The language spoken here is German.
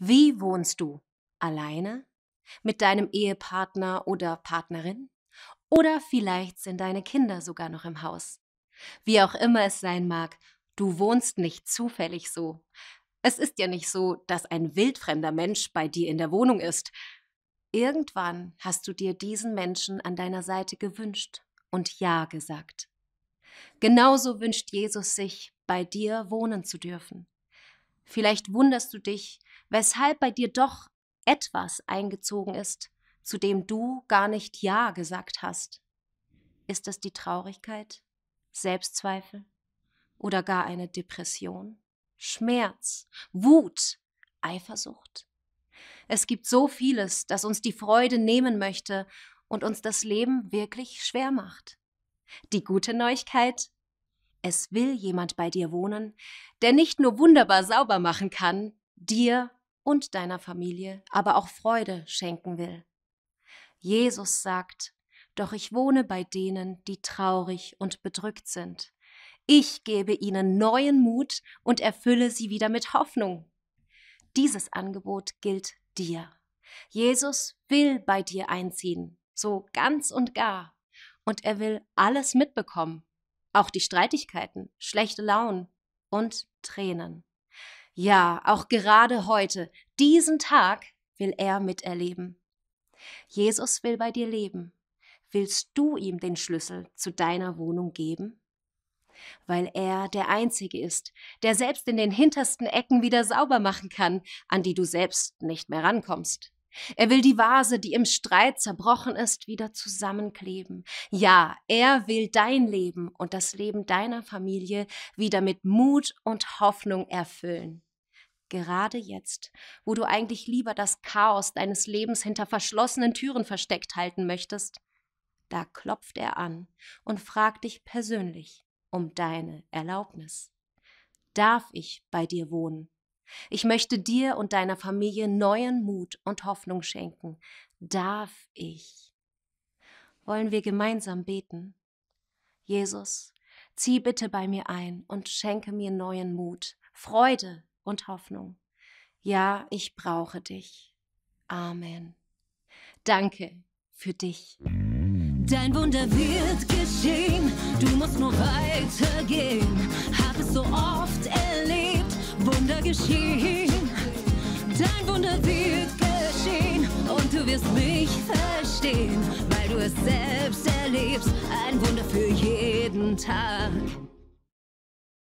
Wie wohnst du? Alleine? Mit deinem Ehepartner oder Partnerin? Oder vielleicht sind deine Kinder sogar noch im Haus. Wie auch immer es sein mag, du wohnst nicht zufällig so. Es ist ja nicht so, dass ein wildfremder Mensch bei dir in der Wohnung ist. Irgendwann hast du dir diesen Menschen an deiner Seite gewünscht und Ja gesagt. Genauso wünscht Jesus sich, bei dir wohnen zu dürfen. Vielleicht wunderst du dich, weshalb bei dir doch etwas eingezogen ist, zu dem du gar nicht Ja gesagt hast. Ist es die Traurigkeit, Selbstzweifel oder gar eine Depression, Schmerz, Wut, Eifersucht? Es gibt so vieles, das uns die Freude nehmen möchte und uns das Leben wirklich schwer macht. Die gute Neuigkeit, es will jemand bei dir wohnen, der nicht nur wunderbar sauber machen kann, dir und deiner Familie, aber auch Freude schenken will. Jesus sagt, doch ich wohne bei denen, die traurig und bedrückt sind. Ich gebe ihnen neuen Mut und erfülle sie wieder mit Hoffnung. Dieses Angebot gilt dir. Jesus will bei dir einziehen, so ganz und gar, und er will alles mitbekommen. Auch die Streitigkeiten, schlechte Launen und Tränen. Ja, auch gerade heute, diesen Tag, will er miterleben. Jesus will bei dir leben. Willst du ihm den Schlüssel zu deiner Wohnung geben? Weil er der Einzige ist, der selbst in den hintersten Ecken wieder sauber machen kann, an die du selbst nicht mehr rankommst. Er will die Vase, die im Streit zerbrochen ist, wieder zusammenkleben. Ja, er will dein Leben und das Leben deiner Familie wieder mit Mut und Hoffnung erfüllen. Gerade jetzt, wo du eigentlich lieber das Chaos deines Lebens hinter verschlossenen Türen versteckt halten möchtest, da klopft er an und fragt dich persönlich um deine Erlaubnis. Darf ich bei dir wohnen? Ich möchte dir und deiner Familie neuen Mut und Hoffnung schenken. Darf ich? Wollen wir gemeinsam beten? Jesus, zieh bitte bei mir ein und schenke mir neuen Mut, Freude und Hoffnung. Ja, ich brauche dich. Amen. Danke für dich. Dein Wunder wird geschehen, du musst nur weit geschehen. Dein Wunder wird geschehen und du wirst mich verstehen, weil du es selbst erlebst. Ein Wunder für jeden Tag.